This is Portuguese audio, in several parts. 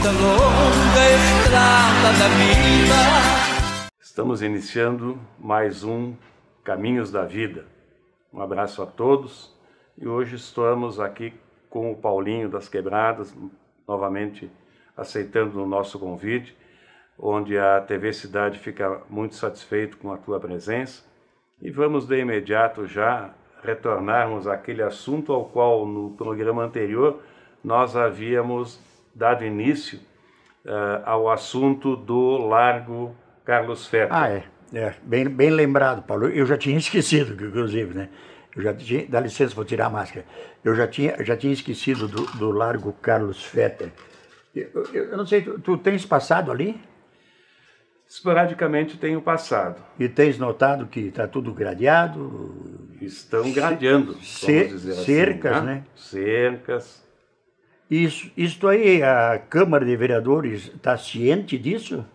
esta longa estrada da vida. Estamos iniciando mais um Caminhos da Vida. Um abraço a todos e hoje estamos aqui com o Paulinho das Quebradas, novamente aceitando o nosso convite, onde a TV Cidade fica muito satisfeito com a tua presença. E vamos de imediato já retornarmos àquele assunto ao qual no programa anterior nós havíamos dado início uh, ao assunto do Largo Carlos Ferro. Ah, é. é. Bem, bem lembrado, Paulo. Eu já tinha esquecido, inclusive, né? Eu já tinha, dá licença, vou tirar a máscara. Eu já tinha, já tinha esquecido do, do Largo Carlos Fetter. Eu, eu, eu, não sei, tu, tu, tens passado ali? Esporadicamente tenho passado. E tens notado que está tudo gradeado? Estão gradeando, vamos dizer cercas, assim. Cercas, né? né? Cercas. Isso, isto aí, a Câmara de Vereadores está ciente disso?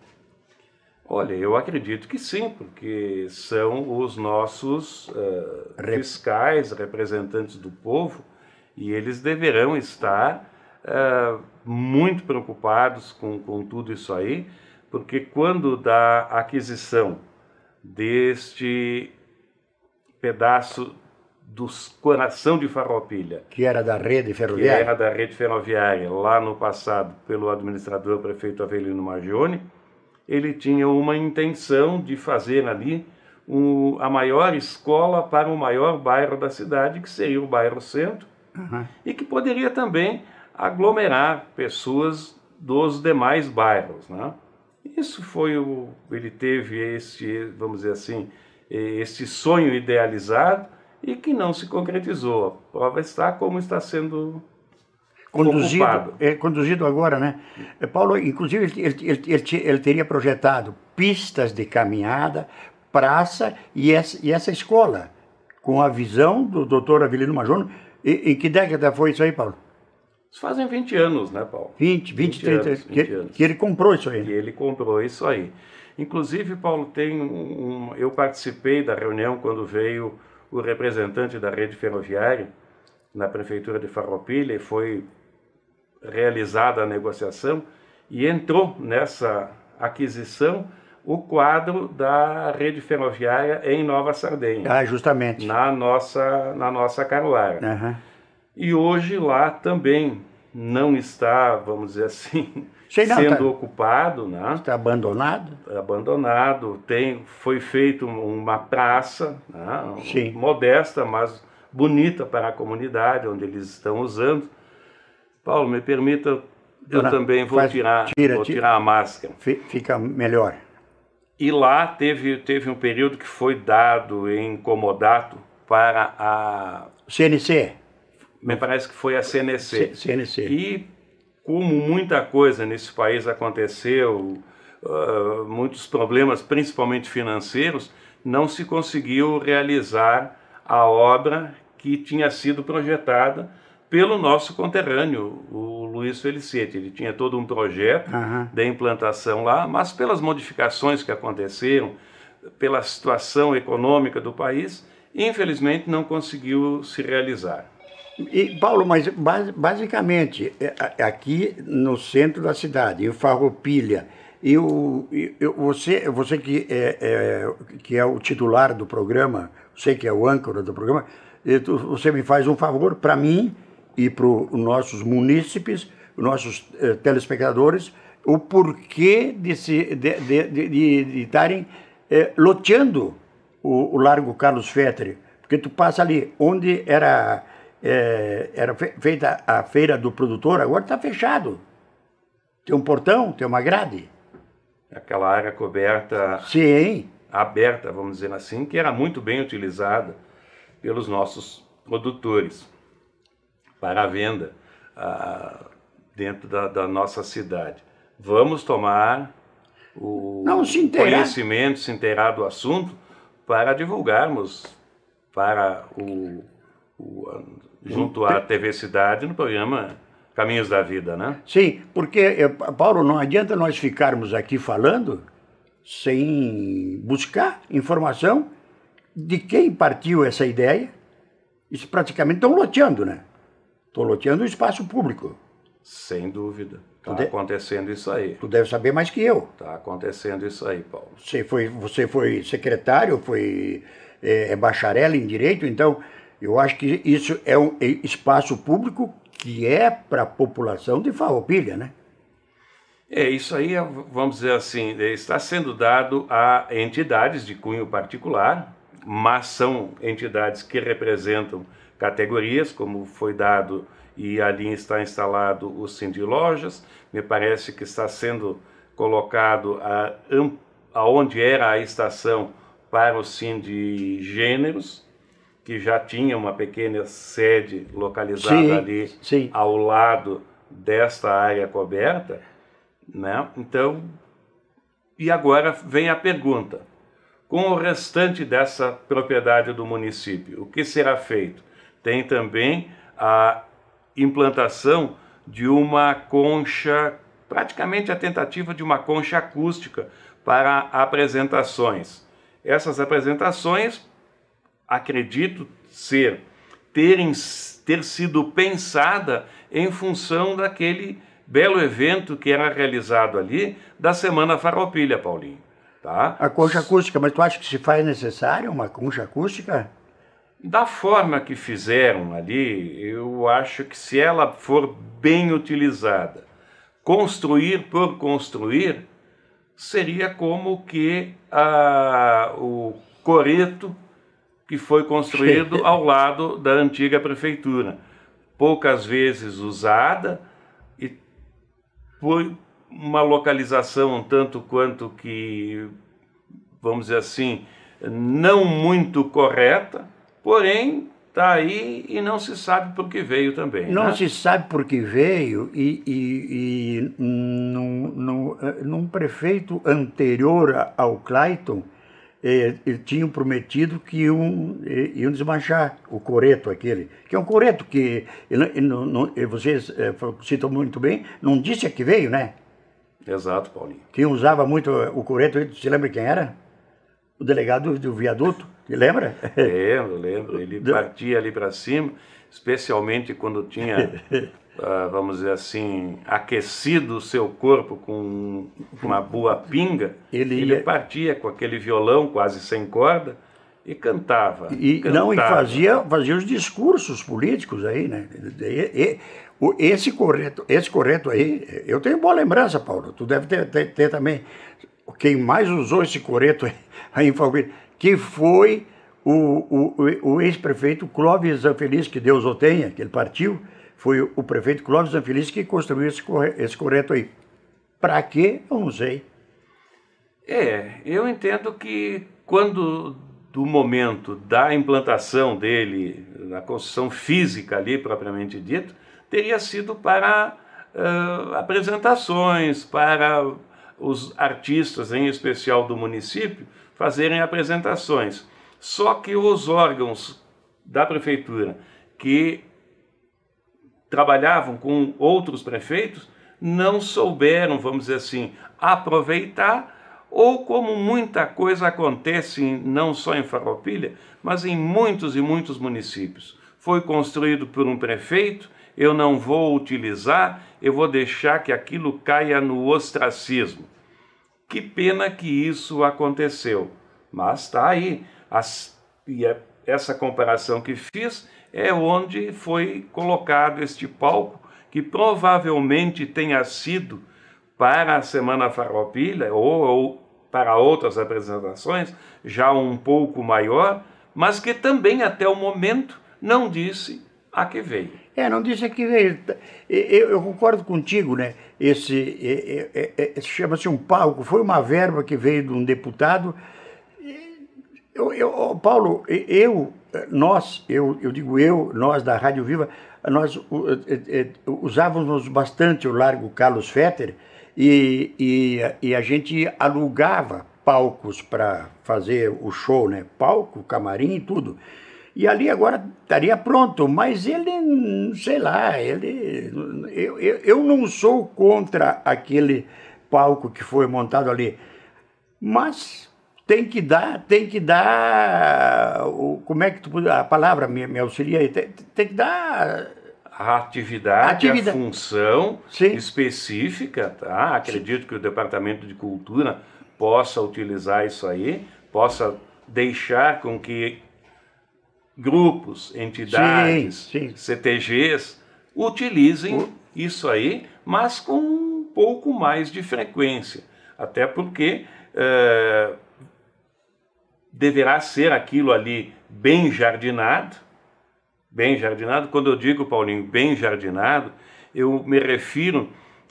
Olha, eu acredito que sim, porque são os nossos uh, fiscais, representantes do povo, e eles deverão estar uh, muito preocupados com, com tudo isso aí, porque quando da aquisição deste pedaço do coração de Farroupilha. Que era da rede ferroviária. Que era da rede ferroviária, lá no passado, pelo administrador prefeito Avelino Magione, ele tinha uma intenção de fazer ali um, a maior escola para o maior bairro da cidade, que seria o bairro centro, uhum. e que poderia também aglomerar pessoas dos demais bairros, né? Isso foi o ele teve esse, vamos dizer assim, eh, esse sonho idealizado e que não se concretizou. A prova está como está sendo conduzido, é, conduzido agora, né? É, Paulo, inclusive, ele, ele, ele, ele teria projetado pistas de caminhada, praça e essa, e essa escola, com a visão do doutor Avelino Major. E, em que década foi isso aí, Paulo? fazem 20 anos, né, Paulo? 20, 20, 20 30 anos, 20 que, anos. que ele comprou isso aí. Que né? ele comprou isso aí. Inclusive, Paulo, tem um, eu participei da reunião quando veio o representante da rede ferroviária na prefeitura de Farroupilha e foi realizada a negociação e entrou nessa aquisição o quadro da rede ferroviária em Nova Sardenha. Ah, justamente. Na nossa, na nossa Caruara. Uhum. E hoje lá também não está, vamos dizer assim, Sei sendo tá, ocupado, né? Está abandonado. Abandonado. Tem, foi feito uma praça, né? Sim. modesta, mas bonita para a comunidade onde eles estão usando. Paulo, me permita, eu Dona, também vou faz, tirar, tira, vou tirar a máscara. Fica melhor. E lá teve, teve um período que foi dado em comodato para a CNC me parece que foi a CNC. C CNC. E como muita coisa nesse país aconteceu, uh, muitos problemas, principalmente financeiros, não se conseguiu realizar a obra que tinha sido projetada pelo nosso conterrâneo, o Luiz Felicete. Ele tinha todo um projeto uhum. de implantação lá, mas pelas modificações que aconteceram, pela situação econômica do país, infelizmente não conseguiu se realizar. E, Paulo, mas basicamente, é, é aqui no centro da cidade, em Farroupilha, eu, eu, você, você que, é, é, que é o titular do programa, você que é o âncora do programa, você me faz um favor para mim e para os nossos munícipes, nossos eh, telespectadores, o porquê de estarem de, de, de, de, eh, loteando o, o Largo Carlos Fetter. Porque tu passa ali, onde era é, era feita a feira do produtor, agora está fechado. Tem um portão, tem uma grade. Aquela área coberta. Sim. Aberta, vamos dizer assim, que era muito bem utilizada pelos nossos produtores para a venda ah, dentro da, da, nossa cidade. Vamos tomar o Não, se conhecimento, se inteirar do assunto para divulgarmos para o, o junto à TV Cidade no programa Caminhos da Vida, né? Sim, porque, eh, Paulo, não adianta nós ficarmos aqui falando sem buscar informação de quem partiu essa ideia. Isso praticamente estão loteando, né? Estão loteando o espaço público. Sem dúvida. Está de... É- acontecendo isso aí. Tu deve saber mais que eu. Está acontecendo isso aí, Paulo. Você foi, você foi secretário, foi eh, é, bacharel em Direito, então eu acho que isso é um é, espaço público que é para a população de Farroupilha, né? É, isso aí, é, vamos dizer assim, é, está sendo dado a entidades de cunho particular, mas são entidades que representam categorias, como foi dado e ali está instalado o de Lojas, me parece que está sendo colocado a, aonde era a estação para o de Gêneros, que já tinha uma pequena sede localizada sim, ali sim. ao lado desta área coberta, né? Então, e agora vem a pergunta: com o restante dessa propriedade do município, o que será feito? Tem também a implantação de uma concha, praticamente a tentativa de uma concha acústica para apresentações. Essas apresentações acredito ser, ter, ter sido pensada em função daquele belo evento que era realizado ali da Semana Farroupilha, Paulinho. Tá? A concha acústica, mas tu acha que se faz necessário uma concha acústica? Da forma que fizeram ali, eu acho que se ela for bem utilizada, construir por construir, seria como que a, ah, o coreto que foi construído ao lado da antiga prefeitura, poucas vezes usada e foi uma localização tanto quanto que vamos dizer assim não muito correta, porém está aí e não se sabe por que veio também. Não né? se sabe por que veio e, e, e num, num, eh, num prefeito anterior ao Clayton é, eh, tinham prometido que iam, eh, iam desmanchar o coreto aquele, que é um coreto que ele, ele, não, é, vocês eh, citam muito bem, não disse que veio, né? Exato, Paulinho. Quem usava muito o coreto, você lembra quem era? O delegado do viaduto, lembra? eu lembro. Ele partia ali para cima, especialmente quando tinha Ah, vamos dizer assim, aquecido o seu corpo com uma boa pinga, ele, ia... ele partia com aquele violão quase sem corda e cantava. E cantava. não e fazia, fazia os discursos políticos aí, né? E, e, esse correto, esse correto aí, eu tenho boa lembrança, Paulo. Tu deve ter, ter, ter também quem mais usou esse coreto aí em Falcão, que foi o, o, o ex-prefeito Clóvis Anfelis que Deus o tenha, que ele partiu, foi o prefeito Clóvis Anfilis que construiu esse, corre, esse correto aí. Para quê? Eu não sei. É, eu entendo que quando do momento da implantação dele, da construção física ali propriamente dito, teria sido para uh, apresentações, para os artistas, em especial do município, fazerem apresentações. Só que os órgãos da prefeitura que trabalhavam com outros prefeitos, não souberam, vamos dizer assim, aproveitar, ou como muita coisa acontece não só em Farroupilha, mas em muitos e muitos municípios. Foi construído por um prefeito, eu não vou utilizar, eu vou deixar que aquilo caia no ostracismo. Que pena que isso aconteceu, mas está aí. As, e é essa comparação que fiz é onde foi colocado este palco, que provavelmente tenha sido para a Semana Farroupilha ou, ou para outras apresentações, já um pouco maior, mas que também até o momento não disse a que veio. É, não disse a que veio. Eu, eu concordo contigo, né? Esse é, é, é, chama-se um palco, foi uma verba que veio de um deputado eu, eu, Paulo, eu, eh, nós, eu, eu digo eu, nós da Rádio Viva, nós eh, eh, usávamos bastante o Largo Carlos Fetter e, e, e a gente alugava palcos para fazer o show, né? Palco, camarim e tudo. E ali agora estaria pronto, mas ele, sei lá, ele. Eu, eu, eu não sou contra aquele palco que foi montado ali. Mas tem que dar, tem que dar, como é que tu, a palavra me, me auxilia aí, tem, tem que dar a atividade, atividade. a função Sim. específica, tá? Acredito Sim. que o Departamento de Cultura possa utilizar isso aí, possa deixar com que grupos, entidades, Sim. CTGs utilizem isso aí, mas com um pouco mais de frequência, até porque eh, deverá ser aquilo ali bem jardinado. Bem jardinado, quando eu digo, Paulinho, bem jardinado, eu me refiro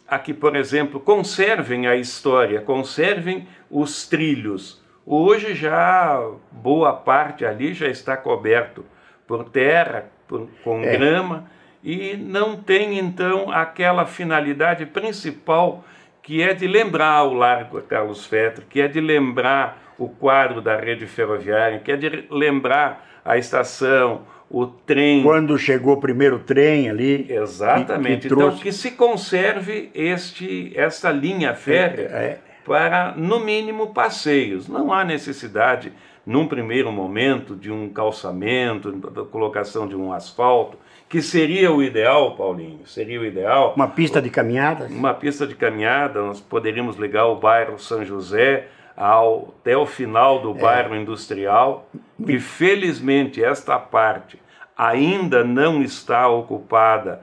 a que, por exemplo, conservem a história, conservem os trilhos. Hoje já boa parte ali já está coberto por terra, por, com é. grama, e não tem então aquela finalidade principal que é de lembrar o Largo Carlos Fetter, que é de lembrar o quadro da rede ferroviária, que é de lembrar a estação, o trem. Quando chegou o primeiro trem ali. Exatamente. Que, que Então que se conserve este, esta linha férrea é, é. para, no mínimo, passeios. Não há necessidade, num primeiro momento, de um calçamento, da colocação de um asfalto, que seria o ideal, Paulinho. Seria o ideal. Uma pista de caminhada? Uma pista de caminhada, nós poderíamos ligar o bairro São José ao, até o final do é. bairro industrial, e felizmente esta parte ainda não está ocupada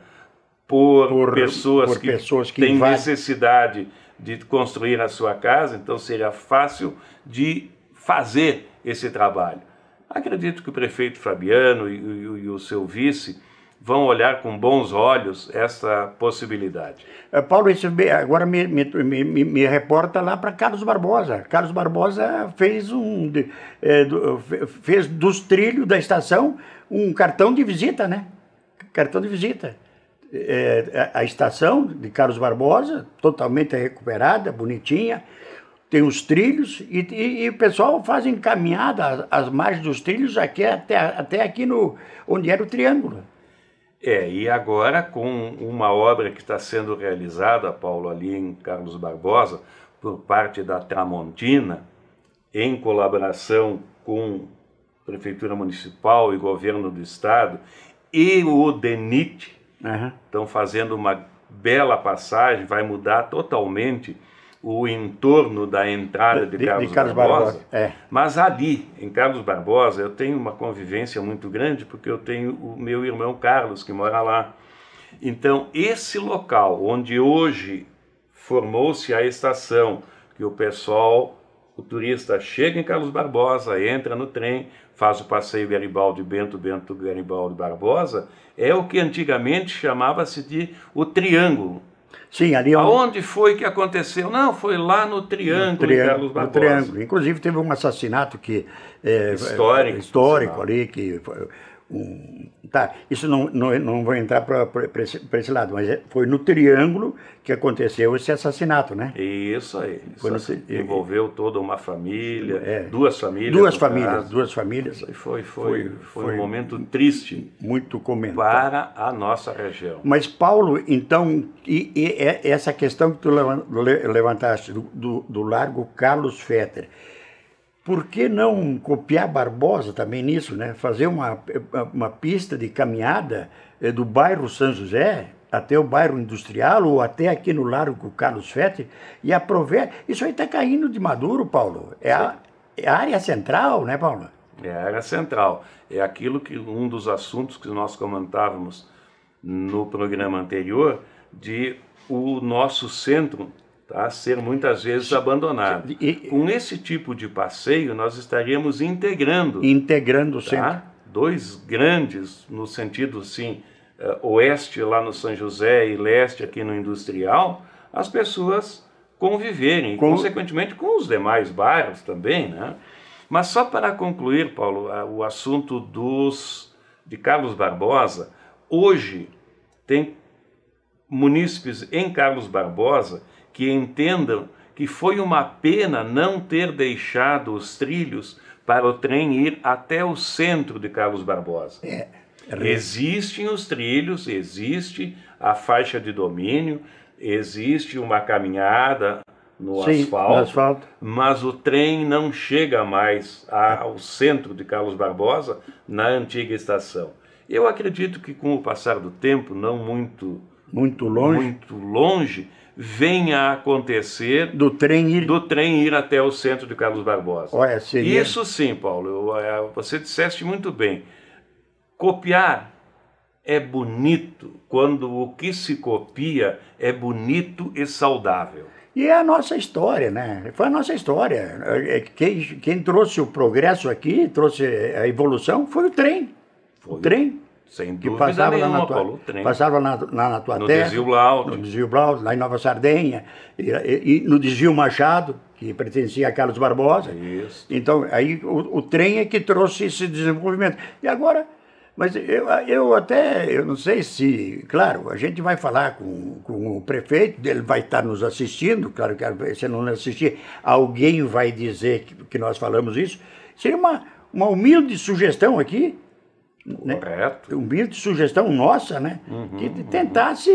por, por pessoas por que, pessoas que têm invadem. necessidade de construir a sua casa, então seria fácil de fazer esse trabalho. Acredito que o prefeito Fabiano e, e, e o seu vice vão olhar com bons olhos essa possibilidade. É, Paulo, isso agora me, me, me, me reporta lá para Carlos Barbosa. Carlos Barbosa fez um é, fez dos trilhos da estação um cartão de visita, né? Cartão de visita. É, a estação de Carlos Barbosa, totalmente recuperada, bonitinha, tem os trilhos e, e, e o pessoal fazem caminhada às, às margens dos trilhos aqui, até, até aqui no, onde era o triângulo. É, e agora com uma obra que está sendo realizada, Paulo, ali em Carlos Barbosa, por parte da Tramontina, em colaboração com Prefeitura Municipal e Governo do Estado, e o DENIT, uhum. estão fazendo uma bela passagem, vai mudar totalmente o entorno da entrada de, de Carlos, de Carlos Barbosa. Barbosa. É. Mas ali, em Carlos Barbosa, eu tenho uma convivência muito grande, porque eu tenho o meu irmão Carlos, que mora lá. Então, esse local onde hoje formou-se a estação, que o pessoal, o turista chega em Carlos Barbosa, entra no trem, faz o passeio Garibaldi Bento, Bento Garibaldi Barbosa, é o que antigamente chamava-se de o Triângulo Sim, ali é Aonde foi que aconteceu? Não, foi lá no Triângulo, no triângulo, no triângulo. Inclusive teve um assassinato que é, histórico, histórico ali que foi, tá, isso não, não, não vou entrar para esse, esse lado, mas é, foi no Triângulo que aconteceu esse assassinato, né? Isso aí. Isso no, envolveu toda uma família, é, duas famílias. Duas famílias, caso. duas famílias. Foi, foi, foi, foi, foi um momento triste. Muito comentado. Para a nossa região. Mas, Paulo, então, e, e essa questão que tu levantaste do, do, do Largo Carlos Fetter, por que não copiar Barbosa também nisso, né? Fazer uma, uma pista de caminhada eh, do bairro São José até o bairro industrial ou até aqui no Largo Carlos Fete e aproveitar. Isso aí está caindo de maduro, Paulo. É a, é a, área central, né, Paulo? É a área central. É aquilo que um dos assuntos que nós comentávamos no programa anterior de o nosso centro tá? ser muitas vezes abandonado. E, Com esse tipo de passeio, nós estaríamos integrando. Integrando o tá? Dois grandes, no sentido assim, oeste lá no São José e leste aqui no Industrial, as pessoas conviverem, com... consequentemente com os demais bairros também, né? Mas só para concluir, Paulo, o assunto dos de Carlos Barbosa, hoje tem munícipes em Carlos Barbosa que entendam que foi uma pena não ter deixado os trilhos para o trem ir até o centro de Carlos Barbosa. É. é Existem os trilhos, existe a faixa de domínio, existe uma caminhada no, Sim, asfalto, no asfalto, mas o trem não chega mais ao centro de Carlos Barbosa, na antiga estação. Eu acredito que com o passar do tempo, não muito muito longe, muito longe venha a acontecer do trem ir, do trem ir até o centro de Carlos Barbosa. Olha, seria... Isso sim, Paulo, é, você disseste muito bem. Copiar é bonito quando o que se copia é bonito e saudável. E é a nossa história, né? Foi a nossa história. É, é, quem, quem trouxe o progresso aqui, trouxe a evolução, foi o trem. Foi. O trem. Sem que dúvida passava nenhuma, lá na tua, Paulo, Passava lá na, na, tua no terra. Desvio blau No né? desvio blau lá em Nova Sardenha, e, e, e, no desvio Machado, que pertencia a Carlos Barbosa. Isso. Então, aí o, o trem é que trouxe esse desenvolvimento. E agora, mas eu, eu até, eu não sei se, claro, a gente vai falar com, com o prefeito, ele vai estar nos assistindo, claro que se não assistir, alguém vai dizer que, que nós falamos isso. Seria uma, uma humilde sugestão aqui, né? Correto. Um vídeo de sugestão nossa, né? Uhum, que uhum. tentasse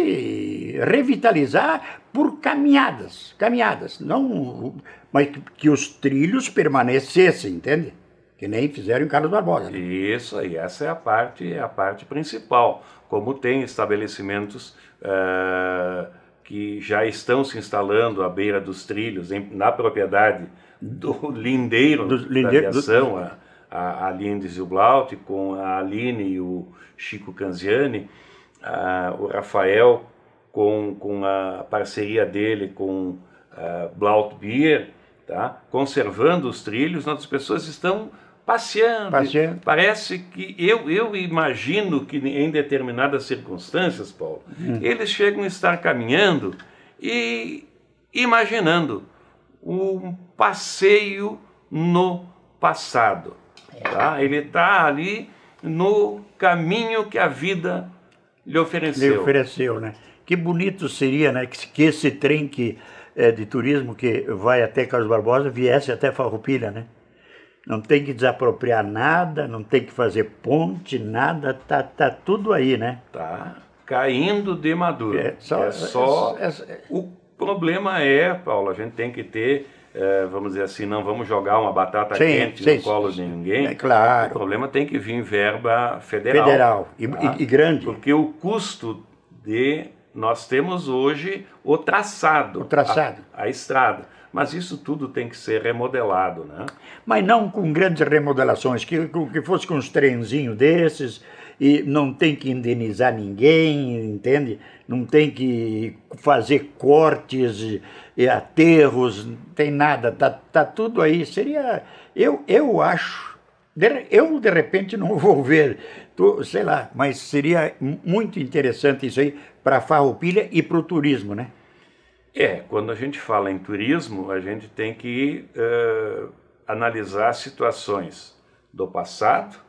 uhum. revitalizar por caminhadas, caminhadas, não, mas que, que os trilhos permanecessem, entende? Que nem fizeram em Carlos Barbosa. Né? Isso, e essa é a parte, é a parte principal. Como tem estabelecimentos eh, que já estão se instalando à beira dos trilhos, em, na propriedade do lindeiro, do, da lindeiro, aviação, do... a, a Aline Zilblaut, com a Aline e o Chico Canziani, a, o Rafael com, com a parceria dele com a Blaut Beer, tá? conservando os trilhos, nossas né? pessoas estão passeando. passeando. Parece que eu, eu imagino que em determinadas circunstâncias, Paulo, hum. eles chegam a estar caminhando e imaginando um passeio no passado. Tá? Ele está ali no caminho que a vida lhe ofereceu. Lhe ofereceu, né? Que bonito seria, né, que, que esse trem que, é, de turismo que vai até Carlos Barbosa viesse até Farroupilha, né? Não tem que desapropriar nada, não tem que fazer ponte, nada, tá, tá tudo aí, né? Tá caindo de maduro. É só, é só é, é, é o problema é, Paulo, a gente tem que ter é, vamos dizer assim, não vamos jogar uma batata sim, quente sim, no colo sim, de ninguém. É claro. O problema tem que vir em verba federal. Federal e, tá? e, e grande. Porque o custo de nós temos hoje o traçado, o traçado. A, a, estrada. Mas isso tudo tem que ser remodelado, né? Mas não com grandes remodelações, que, que fosse com uns trenzinhos desses, e não tem que indenizar ninguém, entende? Não tem que fazer cortes, aterros, não tem nada, tá, tá tudo aí. Seria, eu, eu acho, eu de repente não vou ver, tô, sei lá, mas seria muito interessante isso aí para a farroupilha e para o turismo, né? É, quando a gente fala em turismo, a gente tem que uh, analisar situações do passado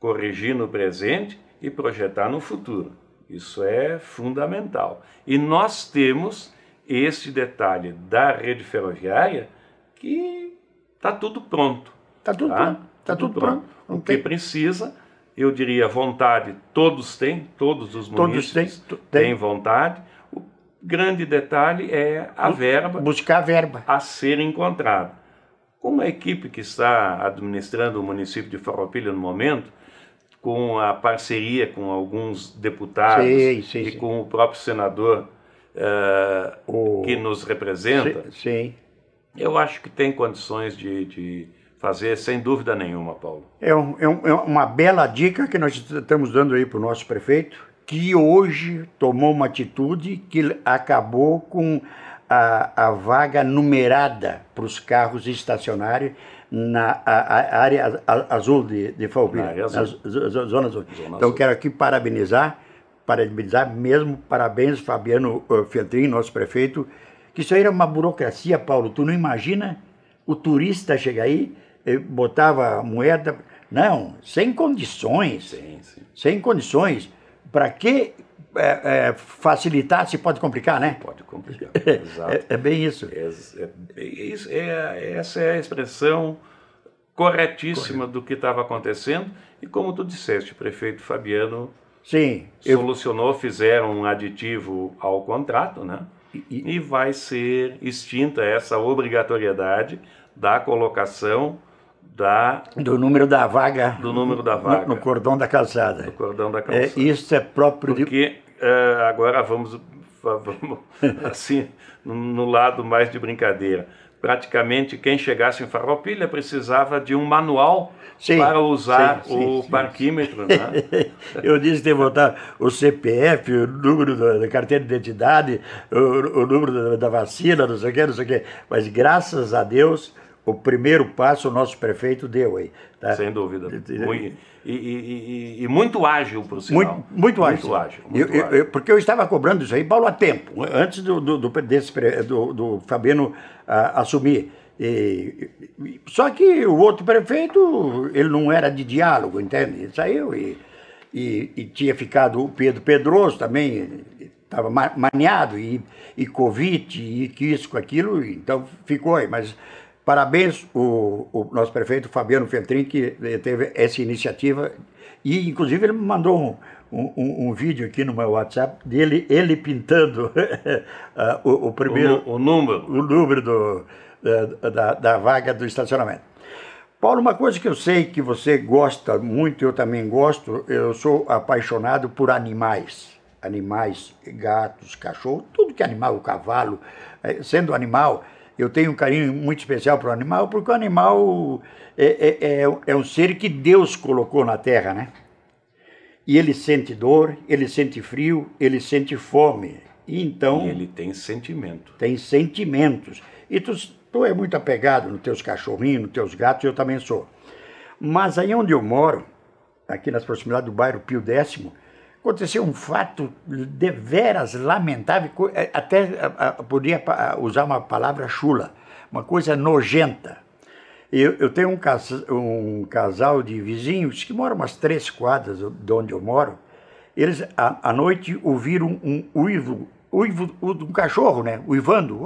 corrigir no presente e projetar no futuro. Isso é fundamental. E nós temos esse detalhe da rede ferroviária que está tudo pronto. Está tudo tá? pronto. Está tá tudo, tudo pronto. pronto. O tem... que precisa, eu diria, vontade, todos têm, todos os municípios têm, têm. vontade. O grande detalhe é a verba. Buscar a verba. A ser encontrada. Como a equipe que está administrando o município de Farroupilha no momento com a parceria com alguns deputados sim, sim, e sim. com o próprio senador uh, o... que nos representa, sim. eu acho que tem condições de, de fazer, sem dúvida nenhuma, Paulo. É, um, é, um, é, uma bela dica que nós estamos dando aí para o nosso prefeito, que hoje tomou uma atitude que acabou com a, a vaga numerada para os carros estacionários na a, a área azul de, de Falpira, na, azul. na zona azul. Zona então azul. quero aqui parabenizar, parabenizar mesmo, parabéns Fabiano uh, eh, Fiantrin, nosso prefeito, que isso aí era uma burocracia, Paulo, tu não imagina o turista chegar aí, eh, botava moeda, não, sem condições, sim, sim. sem condições, para que é, é, facilitar se pode complicar, né? Pode complicar, é, exato. É, é bem isso. É, é, essa é a expressão corretíssima Correto. do que estava acontecendo e como tu disseste, o prefeito Fabiano Sim, solucionou, eu... fizeram um aditivo ao contrato, né? E, e vai ser extinta essa obrigatoriedade da colocação da do número da vaga do número da vaga no, no cordão da calçada. No cordão da calçada. É, isso é próprio Porque de... Eh, é, agora vamos vamos assim no, no lado mais de brincadeira praticamente quem chegasse em Farroupilha precisava de um manual sim, para usar sim, sim, o parquímetro. Né? Eu disse que botar o CPF, o número da carteira de identidade, o, o número da, da vacina, não sei o quê, não sei o quê. Mas graças a Deus o primeiro passo o nosso prefeito deu aí. Tá? Sem dúvida. E, e, e, e muito ágil, para sinal. Muito, muito, muito ágil. ágil, muito eu, ágil. Eu, porque eu estava cobrando isso aí, Paulo, há tempo, antes do, do, desse, do, do Fabiano a, ah, assumir. só que o outro prefeito, ele não era de diálogo, entende? Ele saiu e, e, tinha ficado o Pedro Pedroso também, estava maniado e, e Covid, e isso com aquilo, então ficou aí, mas... Parabéns o, o nosso prefeito Fabiano Feltrin, que teve essa iniciativa. E, inclusive, ele me mandou um, um, um vídeo aqui no meu WhatsApp dele ele pintando ah, o, o, primeiro. O, o, número. O número do, da, da vaga do estacionamento. Paulo, uma coisa que eu sei que você gosta muito, eu também gosto, eu sou apaixonado por animais animais, gatos, cachorro, tudo que é animal, o cavalo, eh, sendo animal, eu tenho um carinho muito especial para o animal, porque o animal é, é, é, é um ser que Deus colocou na Terra, né? E ele sente dor, ele sente frio, ele sente fome. E então. E ele tem sentimento. Tem sentimentos. E tu, tu é muito apegado nos teus cachorrinhos, nos teus gatos, eu também sou. Mas aí onde eu moro, aqui nas proximidades do bairro Pio Décimo, aconteceu um fato deveras lamentável, é, até podia usar uma palavra chula, uma coisa nojenta. Eu, eu tenho um, cas, um, casal de vizinhos que moram umas três quadras de onde eu moro. Eles, à, à noite, ouviram um uivo, uivo de um cachorro, né? Uivando.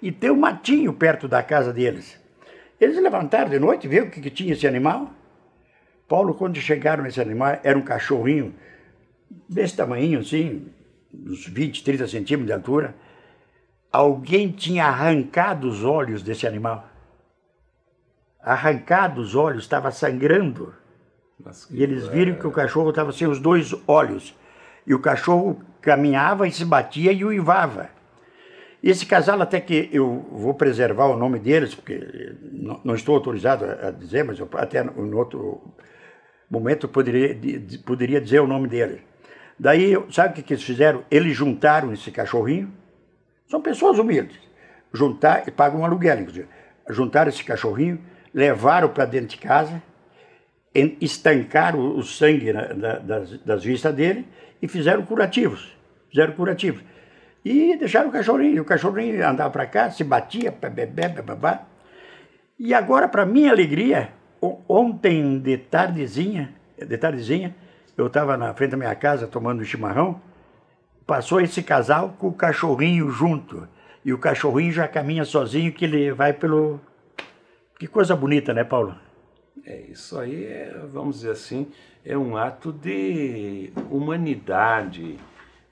e tem um matinho perto da casa deles. Eles levantaram de noite, viram o que, que tinha esse animal Paulo, quando chegaram esse animal, era um cachorrinho desse tamanho, assim, uns 20, 30 centímetros de altura. Alguém tinha arrancado os olhos desse animal. Arrancado os olhos, estava sangrando. E eles viram que o cachorro estava sem os dois olhos. E o cachorro caminhava e se batia e uivava. Esse casal, até que eu vou preservar o nome deles, porque não, estou autorizado a, a dizer, mas eu, até no outro momento poderia, poderia dizer o nome dele. Daí, sabe o que, eles fizeram? Eles juntaram esse cachorrinho, são pessoas humildes, juntar e pagam um aluguel, inclusive. Juntaram esse cachorrinho, levaram para dentro de casa, estancaram o sangue na, na, das, das vistas dele e fizeram curativos. Fizeram curativos. E deixaram o cachorrinho. O cachorrinho andava para cá, se batia, bebê, bebê, bebê. E agora, para minha alegria, ontem de tardezinha, de tardezinha, eu estava na frente da minha casa tomando chimarrão, passou esse casal com o cachorrinho junto. E o cachorrinho já caminha sozinho que ele vai pelo que coisa bonita, né, Paulo? É, isso aí é, vamos dizer assim, é um ato de humanidade.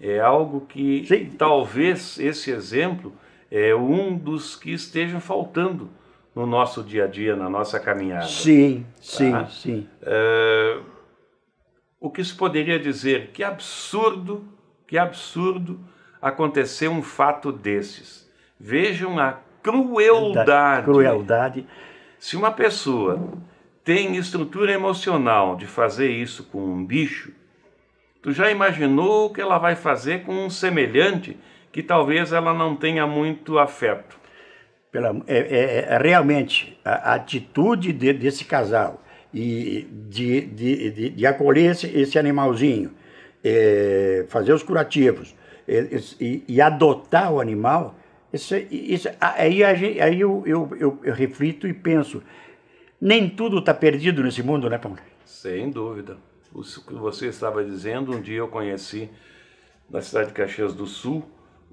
É algo que Sim. talvez esse exemplo é um dos que esteja faltando no nosso dia a dia, na nossa caminhada. Sim, sim, tá? sim. É, o que se poderia dizer? Que absurdo, que absurdo acontecer um fato desses. Vejam a crueldade. Crueldade. Se uma pessoa tem estrutura emocional de fazer isso com um bicho, tu já imaginou o que ela vai fazer com um semelhante que talvez ela não tenha muito afeto? pela, é, é, é, realmente a, atitude de, desse casal e de, de, de, de acolher esse, esse animalzinho, é, fazer os curativos é, e, e, adotar o animal, isso, isso, aí, aí eu, eu, eu, eu reflito e penso, nem tudo está perdido nesse mundo, né, Paulo? Sem dúvida. O que você estava dizendo, um dia eu conheci na cidade de Caxias do Sul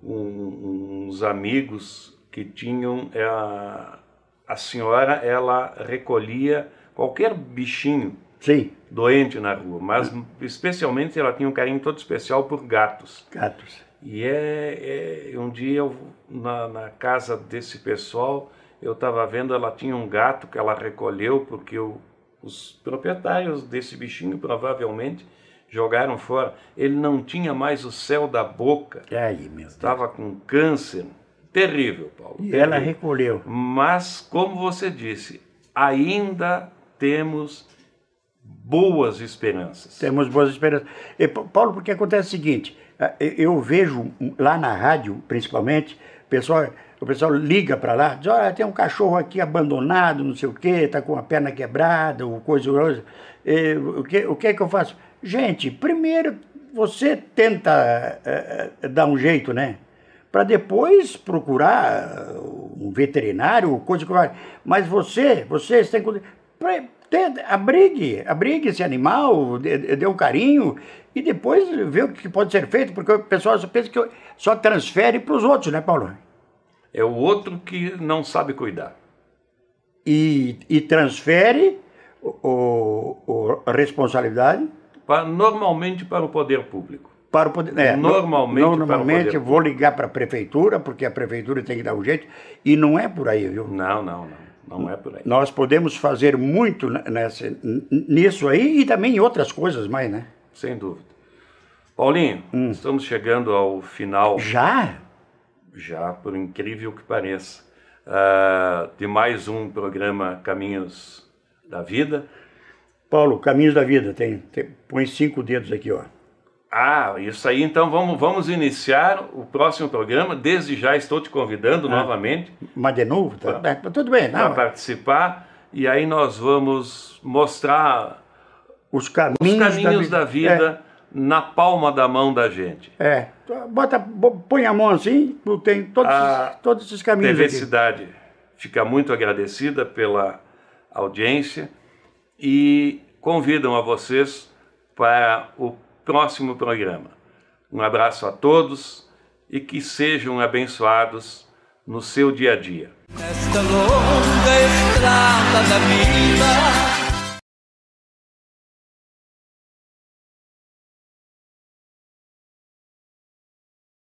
um, uns amigos que tinham é, a, a senhora ela recolhia qualquer bichinho Sim. doente na rua, mas especialmente ela tinha um carinho todo especial por gatos. Gatos. E é, é um dia eu, na, na casa desse pessoal eu estava vendo ela tinha um gato que ela recolheu porque o, os proprietários desse bichinho provavelmente jogaram fora. Ele não tinha mais o céu da boca. É aí mesmo. Estava com câncer terrível, Paulo. E terrível. ela recolheu. Mas, como você disse, ainda temos boas esperanças. Temos boas esperanças. E, Paulo, porque acontece o seguinte, eh, eu vejo hum, lá na rádio, principalmente, o pessoal, o pessoal liga para lá, diz, olha, tem um cachorro aqui abandonado, não sei o quê, está com a perna quebrada, ou coisa, coisa. E, o, que, o que é que eu faço? Gente, primeiro você tenta é, dar um jeito, né? para depois procurar eh, um veterinário, coisa que vai. Mas você, vocês têm que. Abrigue, abrigue esse animal, dê, dê um carinho e depois vê o que pode ser feito, porque o pessoal só pensa que só transfere para os outros, né, Paulo? É o outro que não sabe cuidar. E, e transfere a responsabilidade? normalmente para o poder público para o poder. É, normalmente, normalmente poder... vou ligar para a prefeitura, porque a prefeitura tem que dar um jeito, e não é por aí, viu? Não, não, não. Não é por aí. Nós podemos fazer muito nessa, nisso aí e também em outras coisas mais, né? Sem dúvida. Paulinho, hum. estamos chegando ao final. Já? Já, por incrível que pareça. Uh, de mais um programa Caminhos da Vida. Paulo, Caminhos da Vida, tem, tem põe cinco dedos aqui, ó. Ah, isso aí. Então vamos, vamos iniciar o próximo programa. Desde já estou te convidando ah, novamente. Mas de novo? Tá, pra, tudo bem, Para participar. E aí nós vamos mostrar os caminhos, os caminhos da, da vida, vida é. na palma da mão da gente. É. Bota, põe a mão assim, tem todos, a todos esses caminhos. TV aqui. Cidade fica muito agradecida pela audiência e convidam a vocês para o próximo programa. Um abraço a todos e que sejam abençoados no seu dia a dia. Nesta longa estrada da vida.